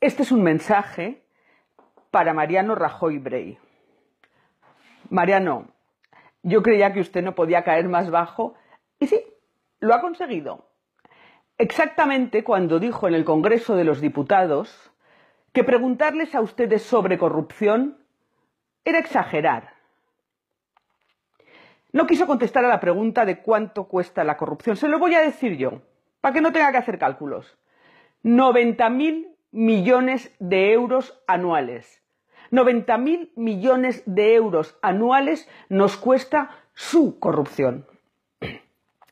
Este es un mensaje para Mariano Rajoy Brey. Mariano, yo creía que usted no podía caer más bajo y sí, lo ha conseguido. Exactamente cuando dijo en el Congreso de los Diputados que preguntarles a ustedes sobre corrupción era exagerar. No quiso contestar a la pregunta de cuánto cuesta la corrupción. Se lo voy a decir yo, para que no tenga que hacer cálculos. 90.000 millones de euros anuales. 90.000 millones de euros anuales nos cuesta su corrupción.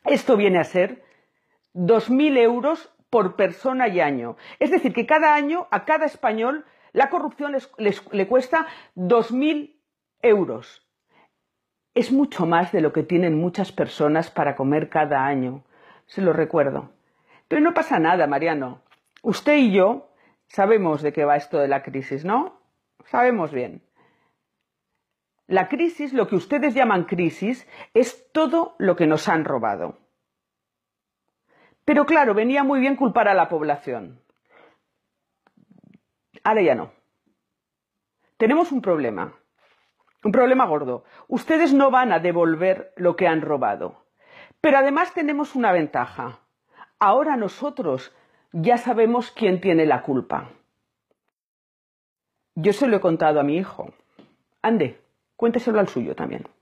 Esto viene a ser 2.000 euros por persona y año. Es decir, que cada año a cada español la corrupción le cuesta 2.000 euros. Es mucho más de lo que tienen muchas personas para comer cada año. Se lo recuerdo. Pero no pasa nada, Mariano. Usted y yo Sabemos de qué va esto de la crisis, ¿no? Sabemos bien. La crisis, lo que ustedes llaman crisis, es todo lo que nos han robado. Pero claro, venía muy bien culpar a la población. Ahora ya no. Tenemos un problema, un problema gordo. Ustedes no van a devolver lo que han robado. Pero además tenemos una ventaja. Ahora nosotros ya sabemos quién tiene la culpa. Yo se lo he contado a mi hijo. Ande, cuénteselo al suyo también.